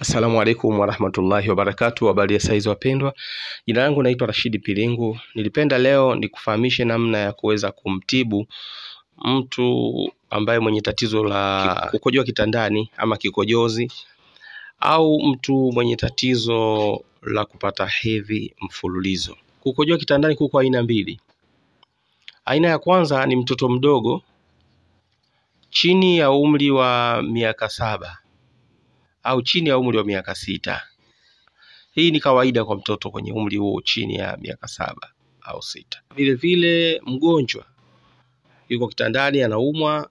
asalamu alaikum warahmatullahi wabarakatu, habari ya saizi wapendwa. Jina langu naitwa Rashidi Pilingu. Nilipenda leo nikufahamishe namna ya kuweza kumtibu mtu ambaye mwenye tatizo la kukojoa kitandani ama kikojozi au mtu mwenye tatizo la kupata hedhi mfululizo. Kukojoa kitandani kuko aina mbili. Aina ya kwanza ni mtoto mdogo chini ya umri wa miaka saba au chini ya umri wa miaka sita. Hii ni kawaida kwa mtoto kwenye umri huo chini ya miaka saba au sita. Vile vile mgonjwa yuko kitandani anaumwa,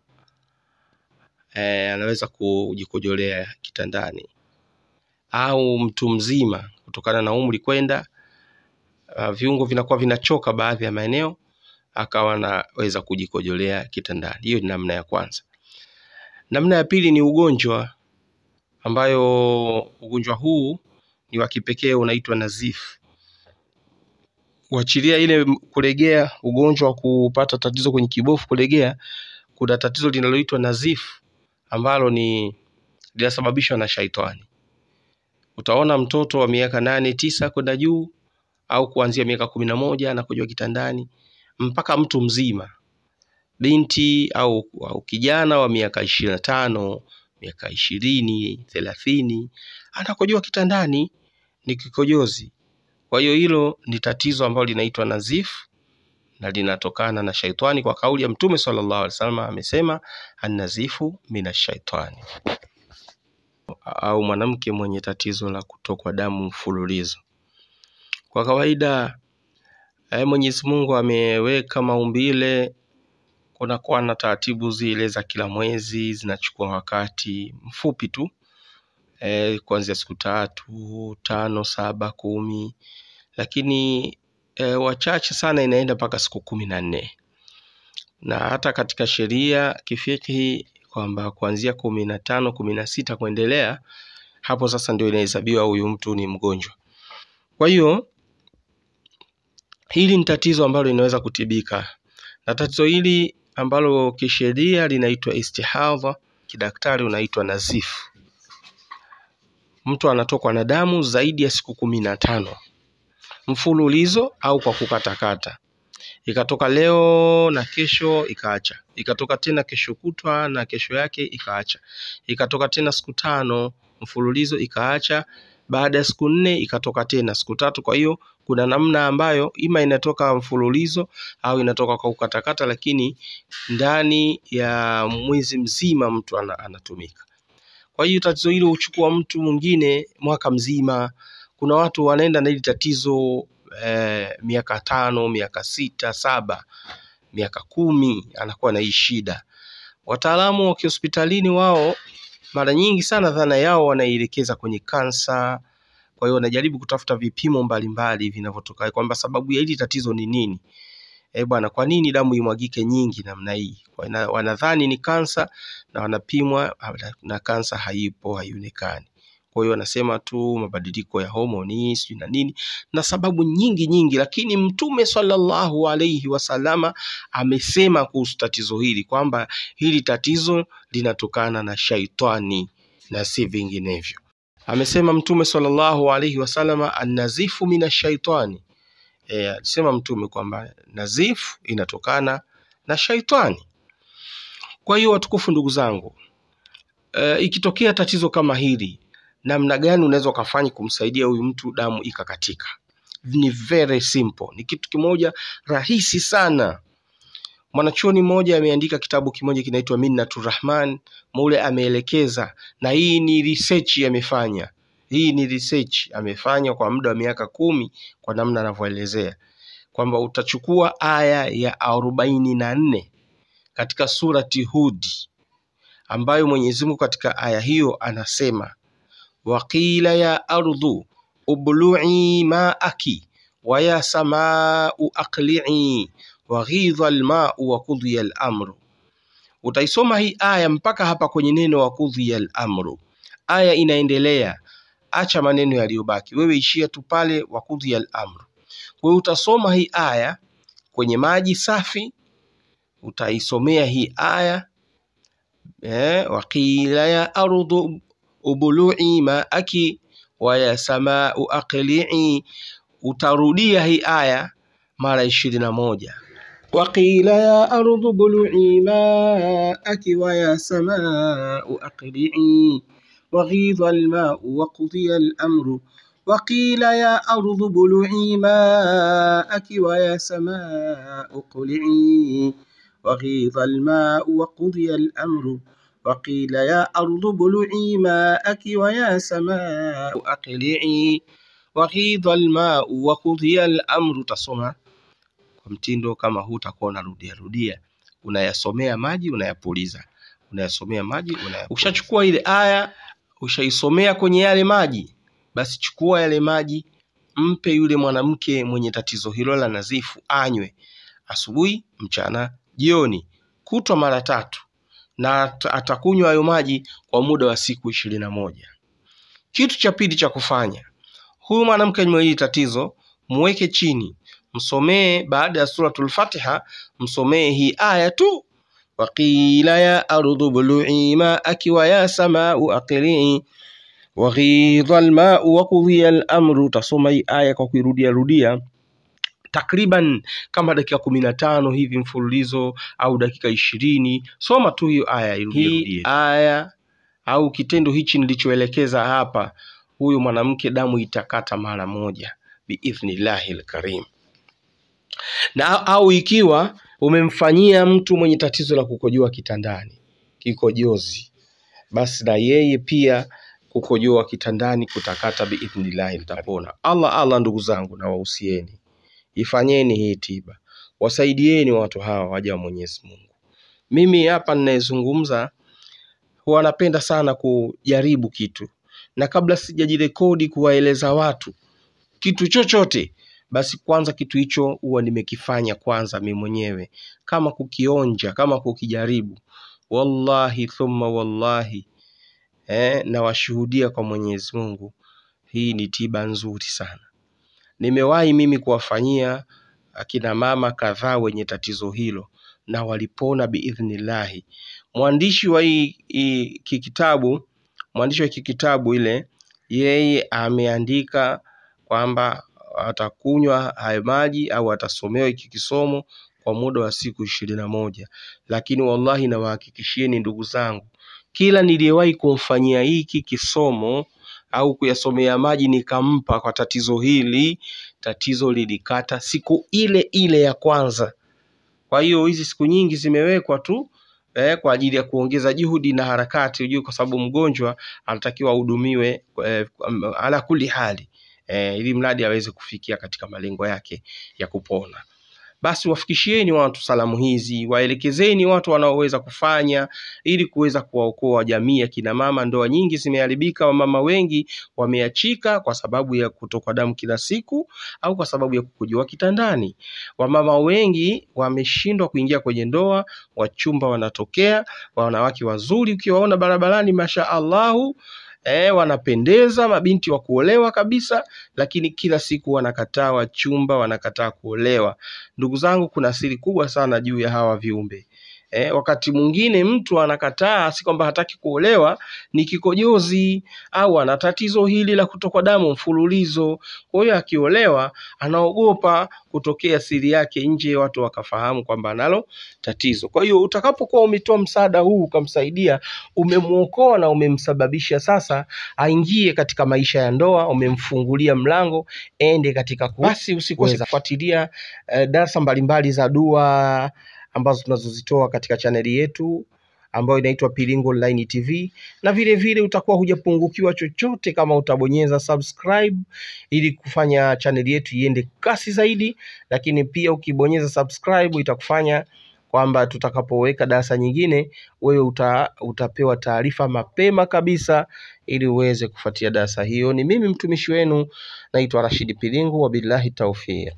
e, anaweza kujikojolea kitandani, au mtu mzima kutokana na umri kwenda, uh, viungo vinakuwa vinachoka baadhi ya maeneo, akawa anaweza kujikojolea kitandani. Hiyo ni namna ya kwanza. Namna ya pili ni ugonjwa ambayo ugonjwa huu ni wa kipekee unaitwa Nazif, kuachilia ile kulegea, ugonjwa wa kupata tatizo kwenye kibofu kulegea, kuna tatizo linaloitwa Nazif ambalo ni linasababishwa na shaitani. Utaona mtoto wa miaka nane tisa kwenda juu au kuanzia miaka kumi na moja anakojwa kitandani mpaka mtu mzima binti au, au kijana wa miaka ishirini na tano miaka ishirini thelathini anakojoa kitandani, ni kikojozi. Kwa hiyo hilo ni tatizo ambalo linaitwa nazifu na linatokana na shaitani, kwa kauli ya Mtume sallallahu alaihi wasallam amesema, annazifu minashaitani. Au mwanamke mwenye tatizo la kutokwa damu mfululizo, kwa kawaida eh, Mwenyezi Mungu ameweka maumbile kunakuwa na taratibu zile za kila mwezi zinachukua wakati mfupi tu e, kuanzia siku tatu tano saba kumi lakini e, wachache sana inaenda mpaka siku kumi na nne na hata katika sheria kifikihi kwamba kuanzia kumi na tano kumi na sita kuendelea hapo sasa ndio inahesabiwa huyu mtu ni mgonjwa kwa hiyo hili ni tatizo ambalo linaweza kutibika na tatizo hili ambalo kisheria linaitwa istihadha, kidaktari unaitwa nazifu. Mtu anatokwa na damu zaidi ya siku kumi na tano mfululizo au kwa kukatakata, ikatoka leo na kesho ikaacha, ikatoka tena kesho kutwa na kesho yake ikaacha, ikatoka tena siku tano mfululizo ikaacha, baada ya siku nne ikatoka tena siku tatu. Kwa hiyo kuna namna ambayo ima inatoka mfululizo au inatoka kwa kukatakata, lakini ndani ya mwezi mzima mtu anatumika. Kwa hiyo tatizo hilo huchukua mtu mwingine mwaka mzima. Kuna watu wanaenda na hili tatizo eh, miaka tano, miaka sita, saba, miaka kumi, anakuwa na hii shida. Wataalamu wa kihospitalini wao mara nyingi sana dhana yao wanaielekeza kwenye kansa kwa hiyo wanajaribu kutafuta vipimo mbalimbali vinavyotoka kwamba sababu ya hili tatizo ni nini. Eh, bwana, kwa nini damu imwagike nyingi namna hii? Wanadhani ni kansa na wanapimwa ah, na kansa haipo, haionekani. Kwa hiyo wanasema tu mabadiliko ya homoni sijui na nini na sababu nyingi nyingi, lakini Mtume sallallahu alaihi wasalama amesema kuhusu tatizo hili kwamba hili tatizo linatokana na shaitani na si vinginevyo amesema Mtume sallallahu alaihi wasallam annazifu minashaitani. E, alisema Mtume kwamba nazifu inatokana na shaitani. Kwa hiyo watukufu, ndugu zangu, e, ikitokea tatizo kama hili, namna gani unaweza ukafanya kumsaidia huyu mtu damu ikakatika? Ni very simple, ni kitu kimoja rahisi sana. Mwanachuoni mmoja ameandika kitabu kimoja kinaitwa Minnatur Rahman, mule ameelekeza, na hii ni research amefanya, hii ni research amefanya kwa muda wa miaka kumi, kwa namna anavyoelezea kwamba utachukua aya ya arobaini na nne katika surati Hudi ambayo Mwenyezi Mungu katika aya hiyo anasema, waqila ya ardhu ublui maaki wa ya samau aqlii waghidha almau wa lamru Utaisoma hii aya mpaka hapa kwenye neno wa lamru Aya inaendelea, acha maneno yaliyobaki, wewe ishia tu pale wa lamru alamru. Kwa hiyo utasoma hii aya kwenye maji safi, utaisomea hii aya eh, waqila ya ardhu ubului maaki wa ya samau aqlii. Utarudia hii aya mara ishirini na moja. وقيل يا أرض ابلعي ماءك ويا سماء أقلعي وغيض الماء وقضي الأمر وقيل يا أرض ابلعي ماءك ويا سماء اقلعي وغيض الماء وقضي الأمر وقيل يا أرض ابلعي ماءك ويا سماء أقلعي وغيض الماء وقضي الأمر تصمت Kwa mtindo kama huu utakuwa unarudia rudia, unayasomea maji unayapuliza, unayasomea maji unayapuliza. Ushachukua ile aya, ushaisomea kwenye yale maji, basi chukua yale maji, mpe yule mwanamke mwenye tatizo hilo la nazifu anywe, asubuhi, mchana, jioni, kutwa mara tatu, na atakunywa hayo maji kwa muda wa siku ishirini na moja. Kitu cha pili cha kufanya, huyu mwanamke mwenye tatizo muweke chini, msomee baada ya suratul Fatiha, msomee hii aya tu waqila ya ardhu bulu'i ma'aki wa ya samau aqli'i waghidha almau wakudhiya alamru. Tasoma hii aya kwa kuirudia rudia takriban kama dakika kumi na tano hivi mfululizo au dakika ishirini. Soma tu hiyo aya, irudie aya au kitendo hichi nilichoelekeza hapa, huyu mwanamke damu itakata mara moja biidhnillahi lkarim na au ikiwa umemfanyia mtu mwenye tatizo la kukojoa kitandani kikojozi, basi na yeye pia kukojoa kitandani kutakata biidhnillahi, mtapona. Allah Allah, ndugu zangu, na wahusieni, ifanyeni hii tiba, wasaidieni watu hawa waja wa Mwenyezi Mungu. Mimi hapa ninayezungumza huwa napenda sana kujaribu kitu, na kabla sijajirekodi kuwaeleza watu kitu chochote basi kwanza kitu hicho huwa nimekifanya kwanza mimi mwenyewe, kama kukionja, kama kukijaribu, wallahi thumma wallahi eh, nawashuhudia kwa Mwenyezi Mungu, hii ni tiba nzuri sana. Nimewahi mimi kuwafanyia akina mama kadhaa wenye tatizo hilo na walipona biidhnillahi. Mwandishi wa hii kikitabu, mwandishi wa kikitabu ile, yeye ameandika kwamba atakunywa hayo maji au atasomewa hiki kisomo kwa muda wa siku ishirini na moja. Lakini wallahi nawahakikishieni ndugu zangu, kila niliyewahi kumfanyia hiki kisomo au kuyasomea maji nikampa kwa tatizo hili, tatizo lilikata siku ile ile ya kwanza. Kwa hiyo hizi siku nyingi zimewekwa tu eh, kwa ajili ya kuongeza juhudi na harakati, ujue, kwa sababu mgonjwa anatakiwa ahudumiwe eh, ala kuli hali eh, ili mradi aweze kufikia katika malengo yake ya kupona. Basi wafikishieni watu salamu hizi, waelekezeni watu wanaoweza kufanya ili kuweza kuwaokoa jamii ya kina mama. Ndoa nyingi zimeharibika, wamama wengi wameachika kwa sababu ya kutokwa damu kila siku au kwa sababu ya kukojoa kitandani. Wamama wengi wameshindwa kuingia kwenye ndoa, wachumba wanatokea wanawake wazuri, ukiwaona barabarani, masha Allahu eh, wanapendeza mabinti wa kuolewa kabisa, lakini kila siku wanakataa wachumba, wanakataa kuolewa. Ndugu zangu, kuna siri kubwa sana juu ya hawa viumbe. Eh, wakati mwingine mtu anakataa, si kwamba hataki kuolewa, ni kikojozi au ana tatizo hili la kutokwa damu mfululizo. Kwa hiyo akiolewa anaogopa kutokea siri yake nje, watu wakafahamu kwamba analo tatizo. Kwa hiyo utakapokuwa umetoa msaada huu ukamsaidia, umemwokoa na umemsababisha sasa aingie katika maisha ya ndoa, umemfungulia mlango ende katika. Basi usikose kufuatilia eh, darasa mbalimbali za dua ambazo tunazozitoa katika chaneli yetu ambayo inaitwa Pilingo Online TV, na vile vile utakuwa hujapungukiwa chochote kama utabonyeza subscribe ili kufanya chaneli yetu iende kasi zaidi. Lakini pia ukibonyeza subscribe itakufanya kwamba tutakapoweka darasa nyingine wewe uta, utapewa taarifa mapema kabisa ili uweze kufuatia darasa hiyo. Ni mimi mtumishi wenu naitwa Rashidi Pilingu, wabillahi taufiq.